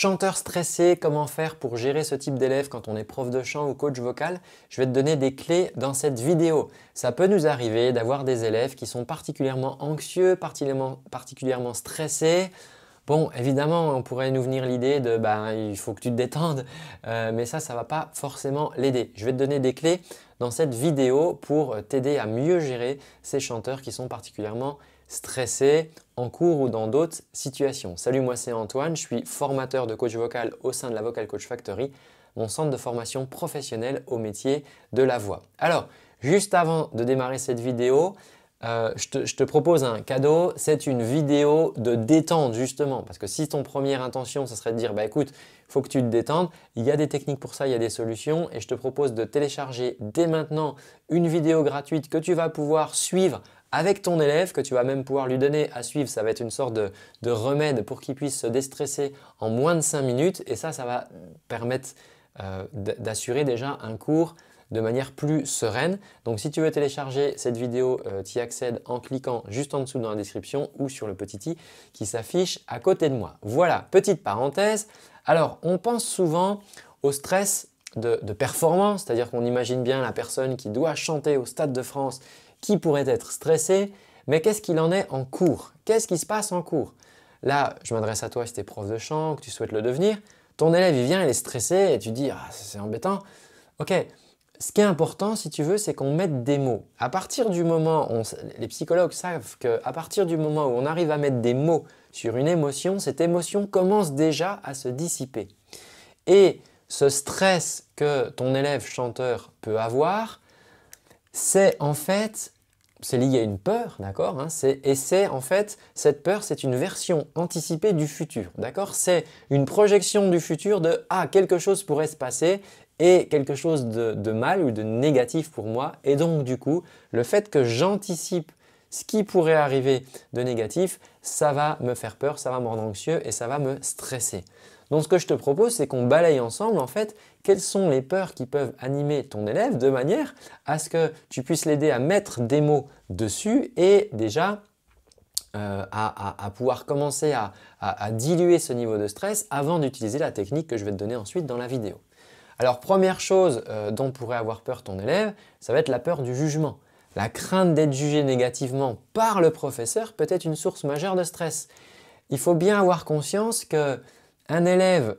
Chanteur stressé, comment faire pour gérer ce type d'élève quand on est prof de chant ou coach vocal Je vais te donner des clés dans cette vidéo. Ça peut nous arriver d'avoir des élèves qui sont particulièrement anxieux, particulièrement, stressés. Bon, évidemment, on pourrait nous venir l'idée de ben, il faut que tu te détendes, euh, mais ça, ça va pas forcément l'aider. Je vais te donner des clés dans cette vidéo pour t'aider à mieux gérer ces chanteurs qui sont particulièrement stressé en cours ou dans d'autres situations. Salut, moi c'est Antoine, je suis formateur de coach vocal au sein de la Vocal Coach Factory, mon centre de formation professionnelle au métier de la voix. Alors, juste avant de démarrer cette vidéo, euh, je, te, propose un cadeau, c'est une vidéo de détente justement, parce que si ton première intention, ce serait de dire, bah écoute, faut que tu te détendes, il y a des techniques pour ça, il y a des solutions, et je te propose de télécharger dès maintenant une vidéo gratuite que tu vas pouvoir suivre avec ton élève, que tu vas même pouvoir lui donner à suivre. Ça va être une sorte de, remède pour qu'il puisse se déstresser en moins de 5 minutes. Et ça, ça va permettre euh, d'assurer déjà un cours de manière plus sereine. Donc si tu veux télécharger cette vidéo, euh, tu y accèdes en cliquant juste en dessous dans la description ou sur le petit i qui s'affiche à côté de moi. Voilà, petite parenthèse. Alors, on pense souvent au stress de performance, c'est-à-dire qu'on imagine bien la personne qui doit chanter au Stade de France qui pourrait être stressé, mais qu'est-ce qu'il en est en cours Qu'est-ce qui se passe en cours Là, je m'adresse à toi si tu es prof de chant, que tu souhaites le devenir. Ton élève, il vient, il est stressé et tu dis Ah, c'est embêtant. Ok, ce qui est important, si tu veux, c'est qu'on mette des mots. À partir du moment, on, les psychologues savent qu'à partir du moment où on arrive à mettre des mots sur une émotion, cette émotion commence déjà à se dissiper. Et ce stress que ton élève chanteur peut avoir, c'est en fait, c'est lié à une peur, d'accord hein, Et c'est en fait, cette peur, c'est une version anticipée du futur, d'accord C'est une projection du futur de « Ah, quelque chose pourrait se passer » et quelque chose de, de mal ou de négatif pour moi. Et donc, du coup, le fait que j'anticipe ce qui pourrait arriver de négatif, ça va me faire peur, ça va me rendre anxieux et ça va me stresser. Donc ce que je te propose, c'est qu'on balaye ensemble en fait quelles sont les peurs qui peuvent animer ton élève de manière à ce que tu puisses l'aider à mettre des mots dessus et déjà euh, à, pouvoir commencer à, diluer ce niveau de stress avant d'utiliser la technique que je vais te donner ensuite dans la vidéo. Alors première chose euh, dont pourrait avoir peur ton élève, ça va être la peur du jugement. La crainte d'être jugé négativement par le professeur peut être une source majeure de stress. Il faut bien avoir conscience que un élève,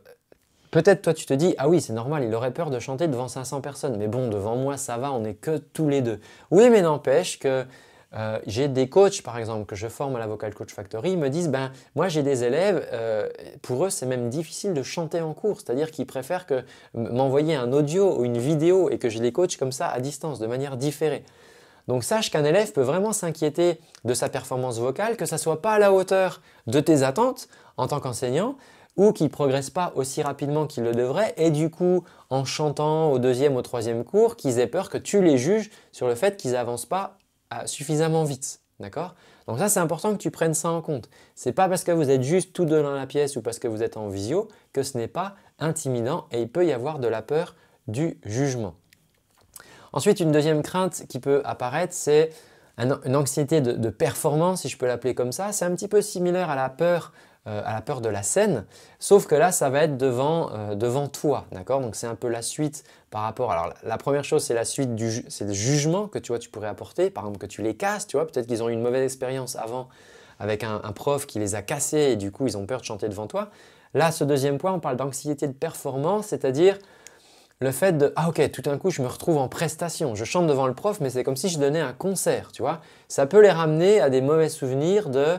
peut-être toi tu te dis, ah oui, c'est normal, il aurait peur de chanter devant 500 personnes, mais bon, devant moi, ça va, on n'est que tous les deux. Oui, mais n'empêche que euh, j'ai des coachs, par exemple, que je forme à la Vocal Coach Factory, me disent, ben, moi j'ai des élèves, euh, pour eux c'est même difficile de chanter en cours, c'est-à-dire qu'ils préfèrent que m'envoyer un audio ou une vidéo et que je les coach comme ça à distance, de manière différée. Donc sache qu'un élève peut vraiment s'inquiéter de sa performance vocale, que ça ne soit pas à la hauteur de tes attentes en tant qu'enseignant, ou qui progressent pas aussi rapidement qu'ils le devraient, et du coup, en chantant au deuxième, au troisième cours, qu'ils aient peur que tu les juges sur le fait qu'ils avancent pas ah, suffisamment vite. D'accord Donc ça, c'est important que tu prennes ça en compte. C'est pas parce que vous êtes juste tout deux dans la pièce ou parce que vous êtes en visio que ce n'est pas intimidant et il peut y avoir de la peur du jugement. Ensuite, une deuxième crainte qui peut apparaître, c'est une anxiété de, performance, si je peux l'appeler comme ça. C'est un petit peu similaire à la peur euh, à la peur de la scène, sauf que là, ça va être devant, euh, devant toi, d'accord Donc c'est un peu la suite par rapport... Alors la première chose, c'est la suite du, le jugement que tu vois, tu pourrais apporter, par exemple que tu les casses, tu vois, peut-être qu'ils ont eu une mauvaise expérience avant avec un, prof qui les a cassés et du coup, ils ont peur de chanter devant toi. Là, ce deuxième point, on parle d'anxiété de performance, c'est-à-dire le fait de ah ok tout d'un coup je me retrouve en prestation, je chante devant le prof mais c'est comme si je donnais un concert, tu vois. Ça peut les ramener à des mauvais souvenirs de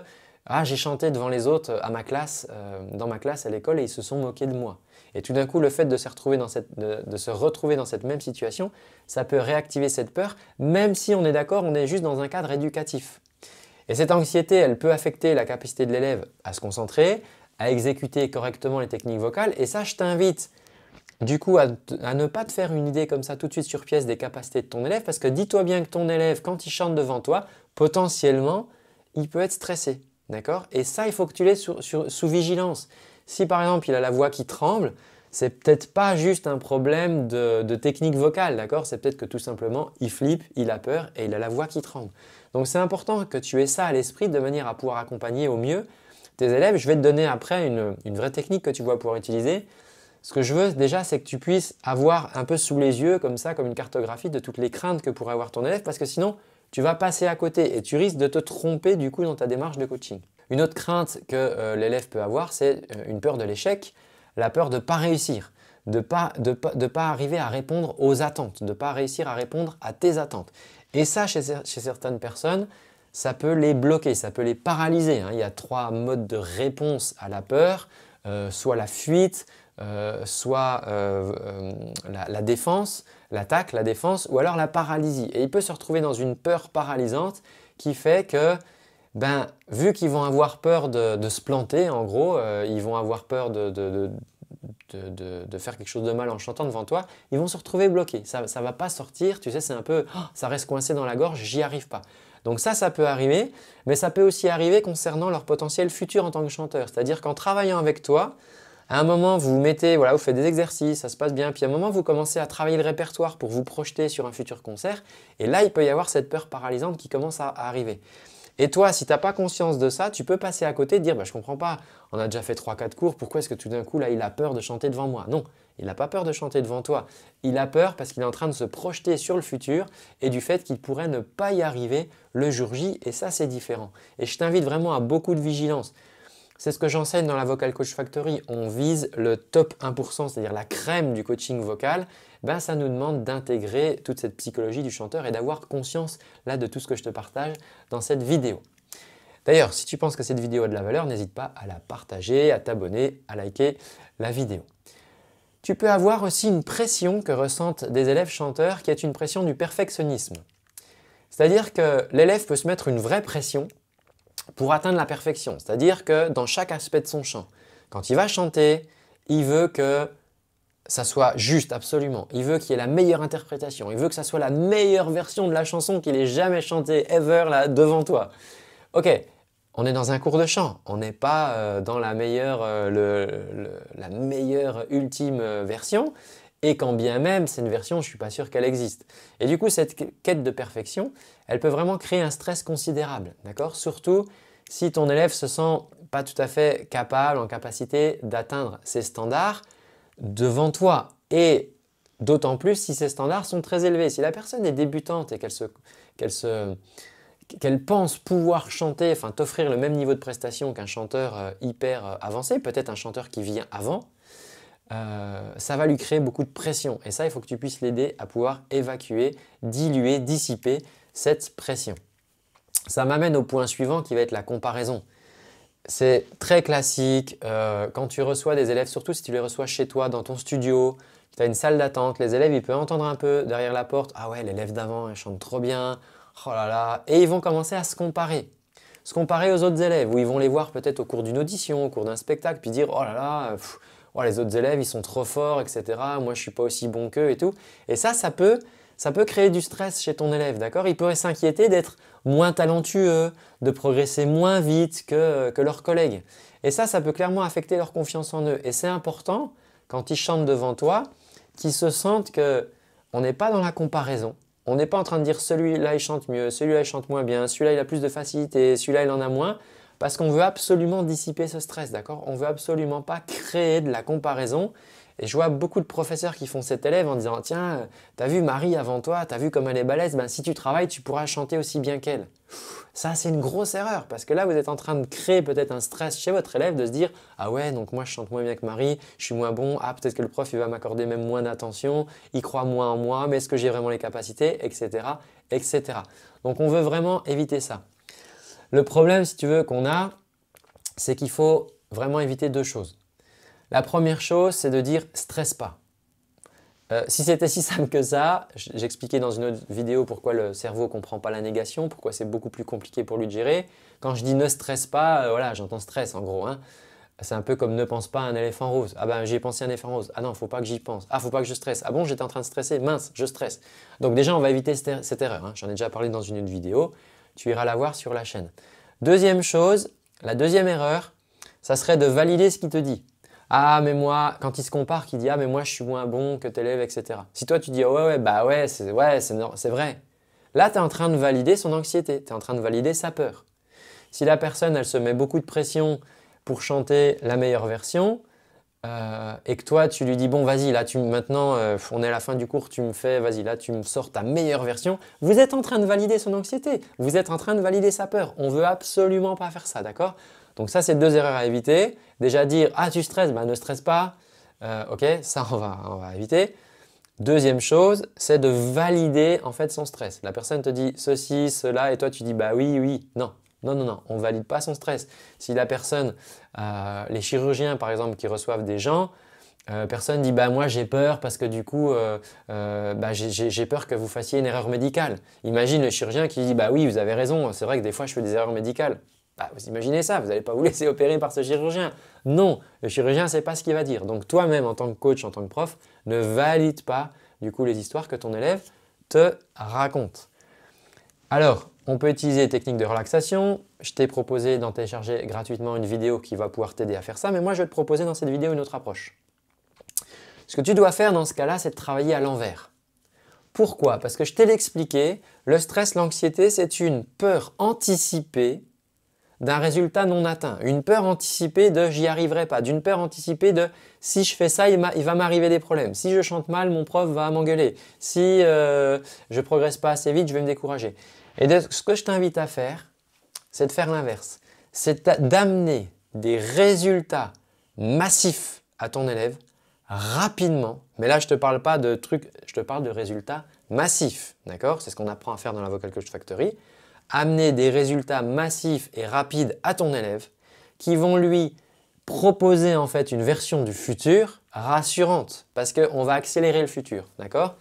ah, j'ai chanté devant les autres euh, euh, dans ma classe à l'école et ils se sont moqués de moi. Et tout d'un coup, le fait de se, retrouver dans cette, de, se retrouver dans cette même situation, ça peut réactiver cette peur, même si on est d'accord, on est juste dans un cadre éducatif. Et cette anxiété, elle peut affecter la capacité de l'élève à se concentrer, à exécuter correctement les techniques vocales. Et ça, je t'invite du coup à, à, ne pas te faire une idée comme ça tout de suite sur pièce des capacités de ton élève, parce que dis-toi bien que ton élève, quand il chante devant toi, potentiellement, il peut être stressé. D'accord Et ça, il faut que tu l'aies sous vigilance. Si par exemple, il a la voix qui tremble, c'est peut-être pas juste un problème de, technique vocale, C'est peut-être que tout simplement, il flippe, il a peur et il a la voix qui tremble. Donc c'est important que tu aies ça à l'esprit de manière à pouvoir accompagner au mieux tes élèves. Je vais te donner après une, une vraie technique que tu vas pouvoir utiliser. Ce que je veux déjà, c'est que tu puisses avoir un peu sous les yeux, comme ça, comme une cartographie de toutes les craintes que pourrait avoir ton élève, parce que sinon, tu vas passer à côté et tu risques de te tromper du coup dans ta démarche de coaching. Une autre crainte que euh, l'élève peut avoir, c'est euh, une peur de l'échec, la peur de ne pas réussir, de ne pas, arriver à répondre aux attentes, de ne pas réussir à répondre à tes attentes. Et ça, chez, certaines personnes, ça peut les bloquer, ça peut les paralyser. Hein. Il y a trois modes de réponse à la peur, euh, soit la fuite, soit la défense, l'attaque, la défense ou alors la paralysie. Et il peut se retrouver dans une peur paralysante qui fait que, ben, vu qu'ils vont avoir peur de, se planter, en gros, euh, ils vont avoir peur de, faire quelque chose de mal en chantant devant toi, ils vont se retrouver bloqués. Ça ne va pas sortir, tu sais, c'est un peu, oh, ça reste coincé dans la gorge, j'y arrive pas. Donc ça, ça peut arriver, mais ça peut aussi arriver concernant leur potentiel futur en tant que chanteur. C'est-à-dire qu'en travaillant avec toi, à un moment, vous vous mettez, voilà, vous faites des exercices, ça se passe bien. Puis à un moment, vous commencez à travailler le répertoire pour vous projeter sur un futur concert. Et là, il peut y avoir cette peur paralysante qui commence à, arriver. Et toi, si tu n'as pas conscience de ça, tu peux passer à côté et dire Je bah, Je comprends pas, on a déjà fait 3-4 cours, pourquoi est-ce que tout d'un coup, là, il a peur de chanter devant moi Non, il n'a pas peur de chanter devant toi. Il a peur parce qu'il est en train de se projeter sur le futur et du fait qu'il pourrait ne pas y arriver le jour J, et ça, c'est différent. Et je t'invite vraiment à beaucoup de vigilance. C'est ce que j'enseigne dans la Vocal Coach Factory. On vise le top 1%, c'est-à-dire la crème du coaching vocal. Ben, ça nous demande d'intégrer toute cette psychologie du chanteur et d'avoir conscience là de tout ce que je te partage dans cette vidéo. D'ailleurs, si tu penses que cette vidéo a de la valeur, n'hésite pas à la partager, à t'abonner, à liker la vidéo. Tu peux avoir aussi une pression que ressentent des élèves chanteurs qui est une pression du perfectionnisme. C'est-à-dire que l'élève peut se mettre une vraie pression pour atteindre la perfection. C'est-à-dire que dans chaque aspect de son chant, quand il va chanter, il veut que ça soit juste, absolument. Il veut qu'il y ait la meilleure interprétation. Il veut que ça soit la meilleure version de la chanson qu'il ait jamais chantée ever là devant toi. Ok, on est dans un cours de chant. On n'est pas euh, dans la meilleure, euh, la meilleure ultime euh, version et quand bien même c'est une version, je ne suis pas sûr qu'elle existe. Et du coup, cette quête de perfection, elle peut vraiment créer un stress considérable, d'accord Surtout si ton élève se sent pas tout à fait capable, en capacité d'atteindre ses standards devant toi. Et d'autant plus si ces standards sont très élevés. Si la personne est débutante et qu'elle se... Qu'elle qu'elle pense pouvoir chanter, enfin t'offrir le même niveau de prestation qu'un chanteur euh, hyper euh, avancé, peut-être un chanteur qui vient avant, euh, ça va lui créer beaucoup de pression. Et ça, il faut que tu puisses l'aider à pouvoir évacuer, diluer, dissiper cette pression. Ça m'amène au point suivant qui va être la comparaison. C'est très classique euh, quand tu reçois des élèves, surtout si tu les reçois chez toi, dans ton studio, tu as une salle d'attente, les élèves, ils peuvent entendre un peu derrière la porte, ah ouais, l'élève d'avant, elle chante trop bien, oh là là, et ils vont commencer à se comparer se comparer aux autres élèves, ou ils vont les voir peut-être au cours d'une audition, au cours d'un spectacle, puis dire oh là là, les autres élèves, ils sont trop forts, etc. Moi, je ne suis pas aussi bon qu'eux et tout. Et ça, ça peut, ça peut créer du stress chez ton élève, d'accord Il pourrait s'inquiéter d'être moins talentueux, de progresser moins vite que, leurs collègues. Et ça, ça peut clairement affecter leur confiance en eux. Et c'est important, quand ils chantent devant toi, qu'ils se sentent qu'on n'est pas dans la comparaison. On n'est pas en train de dire celui-là il chante mieux, celui-là il chante moins bien, celui-là il a plus de facilité, celui-là il en a moins parce qu'on veut absolument dissiper ce stress, d'accord On veut absolument pas créer de la comparaison. Et je vois beaucoup de professeurs qui font cet élève en disant Tiens, t'as vu Marie avant toi, t'as vu comme elle est balèze, ben, si tu travailles, tu pourras chanter aussi bien qu'elle. Ça, c'est une grosse erreur parce que là, vous êtes en train de créer peut-être un stress chez votre élève de se dire Ah ouais, donc moi je chante moins bien que Marie, je suis moins bon, ah peut-être que le prof il va m'accorder même moins d'attention, il croit moins en moi, mais est-ce que j'ai vraiment les capacités, etc., etc. Donc on veut vraiment éviter ça. Le problème, si tu veux, qu'on a, c'est qu'il faut vraiment éviter deux choses. La première chose, c'est de dire stresse pas. Euh, si c'était si simple que ça, j'expliquais dans une autre vidéo pourquoi le cerveau ne comprend pas la négation, pourquoi c'est beaucoup plus compliqué pour lui de gérer. Quand je dis ne stresse pas, euh, voilà, j'entends stress en gros. Hein. C'est un peu comme ne pense pas à un éléphant rose. Ah ben j'ai pensé à un éléphant rose. Ah non, faut pas que j'y pense. Ah faut pas que je stresse. Ah bon, j'étais en train de stresser. Mince, je stresse. Donc déjà, on va éviter cette er-, erreur. Hein. J'en ai déjà parlé dans une autre vidéo tu iras la voir sur la chaîne. Deuxième chose, la deuxième erreur, ça serait de valider ce qu'il te dit. Ah, mais moi, quand il se compare, qu'il dit Ah, mais moi, je suis moins bon que tel élève, etc. Si toi, tu dis oh, Ouais, ouais, bah ouais, c'est ouais, vrai. Là, tu es en train de valider son anxiété, tu es en train de valider sa peur. Si la personne, elle se met beaucoup de pression pour chanter la meilleure version, euh, et que toi tu lui dis bon vas-y là tu maintenant euh, on est à la fin du cours tu me fais vas-y là tu me sors ta meilleure version vous êtes en train de valider son anxiété vous êtes en train de valider sa peur on veut absolument pas faire ça d'accord donc ça c'est deux erreurs à éviter déjà dire ah tu stresses bah ne stresse pas euh, ok ça va on va éviter Deuxième chose, c'est de valider en fait son stress. La personne te dit ceci, cela, et toi tu dis bah oui, oui, non, non, non, non, on ne valide pas son stress. Si la personne, euh, les chirurgiens par exemple qui reçoivent des gens, euh, personne dit bah moi j'ai peur parce que du coup euh, euh, bah, j'ai peur que vous fassiez une erreur médicale. Imagine le chirurgien qui dit bah oui vous avez raison, c'est vrai que des fois je fais des erreurs médicales. Bah, vous imaginez ça, vous n'allez pas vous laisser opérer par ce chirurgien. Non, le chirurgien ne sait pas ce qu'il va dire. Donc toi-même en tant que coach, en tant que prof, ne valide pas du coup les histoires que ton élève te raconte. Alors, on peut utiliser les techniques de relaxation. Je t'ai proposé d'en télécharger gratuitement une vidéo qui va pouvoir t'aider à faire ça, mais moi je vais te proposer dans cette vidéo une autre approche. Ce que tu dois faire dans ce cas-là, c'est de travailler à l'envers. Pourquoi Parce que je t'ai expliqué, le stress, l'anxiété, c'est une peur anticipée d'un résultat non atteint, une peur anticipée de j'y arriverai pas, d'une peur anticipée de si je fais ça, il, va m'arriver des problèmes, si je chante mal, mon prof va m'engueuler, si je euh, je progresse pas assez vite, je vais me décourager. Et ce que je t'invite à faire, c'est de faire l'inverse, c'est d'amener des résultats massifs à ton élève rapidement, mais là je te parle pas de trucs, je te parle de résultats massifs, d'accord C'est ce qu'on apprend à faire dans la Vocal Coach Factory amener des résultats massifs et rapides à ton élève qui vont lui proposer en fait une version du futur rassurante parce qu'on va accélérer le futur, d'accord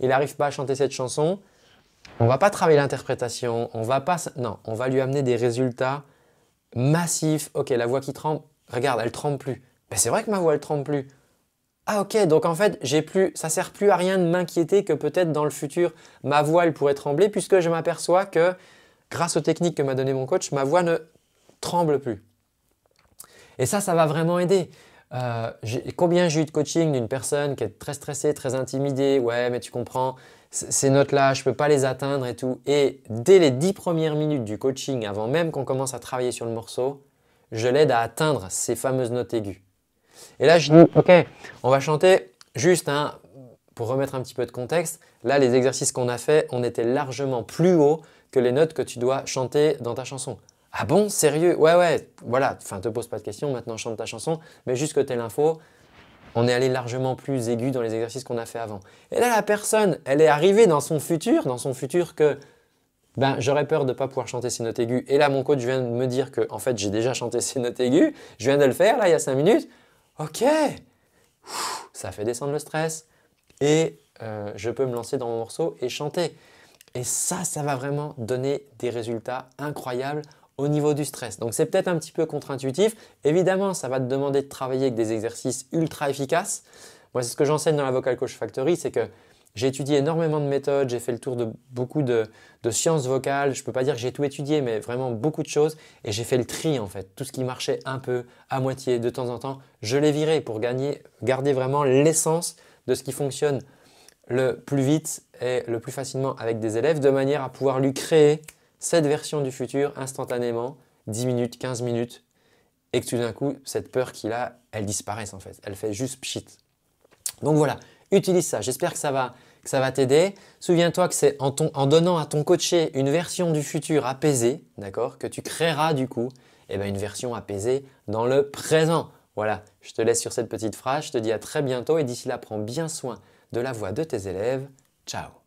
Il n'arrive pas à chanter cette chanson, on va pas travailler l'interprétation, on va pas... Non, on va lui amener des résultats massifs. Ok, la voix qui tremble, regarde, elle tremble plus. Mais c'est vrai que ma voix, elle tremble plus. Ah ok, donc en fait, j'ai plus, ça sert plus à rien de m'inquiéter que peut-être dans le futur, ma voix, elle pourrait trembler puisque je m'aperçois que grâce aux techniques que m'a donné mon coach, ma voix ne tremble plus. Et ça, ça va vraiment aider. Euh, combien j'ai eu de coaching d'une personne qui est très stressée, très intimidée, ouais, mais tu comprends, ces notes-là, je ne peux pas les atteindre et tout. Et dès les dix premières minutes du coaching, avant même qu'on commence à travailler sur le morceau, je l'aide à atteindre ces fameuses notes aiguës. Et là, je dis, ok, on va chanter juste, hein, pour remettre un petit peu de contexte, là, les exercices qu'on a fait, on était largement plus haut que les notes que tu dois chanter dans ta chanson. Ah bon Sérieux Ouais, ouais, voilà. Enfin, te pose pas de questions, maintenant chante ta chanson, mais juste que tu l'info. On est allé largement plus aigu dans les exercices qu'on a fait avant. Et là, la personne, elle est arrivée dans son futur, dans son futur que ben, j'aurais peur de ne pas pouvoir chanter ces notes aiguës. Et là, mon coach vient de me dire que, en fait, j'ai déjà chanté ces notes aiguës. Je viens de le faire, là, il y a 5 minutes. Ok, ça fait descendre le stress. Et euh, je peux me lancer dans mon morceau et chanter. Et ça, ça va vraiment donner des résultats incroyables au niveau du stress. Donc c'est peut-être un petit peu contre-intuitif. Évidemment, ça va te demander de travailler avec des exercices ultra efficaces. Moi, c'est ce que j'enseigne dans la Vocal Coach Factory, c'est que j'ai étudié énormément de méthodes, j'ai fait le tour de beaucoup de, sciences vocales. Je ne peux pas dire que j'ai tout étudié, mais vraiment beaucoup de choses. Et j'ai fait le tri en fait. Tout ce qui marchait un peu, à moitié, de temps en temps, je l'ai viré pour gagner, garder vraiment l'essence de ce qui fonctionne le plus vite et le plus facilement avec des élèves, de manière à pouvoir lui créer cette version du futur instantanément, 10 minutes, 15 minutes, et que tout d'un coup, cette peur qu'il a, elle disparaisse en fait. Elle fait juste pchit. Donc voilà, utilise ça. J'espère que ça va, va t'aider. Souviens-toi que c'est en, donnant à ton coaché une version du futur apaisée, d'accord, que tu créeras du coup eh ben, une version apaisée dans le présent. Voilà, je te laisse sur cette petite phrase, je te dis à très bientôt et d'ici là, prends bien soin de la voix de tes élèves. Ciao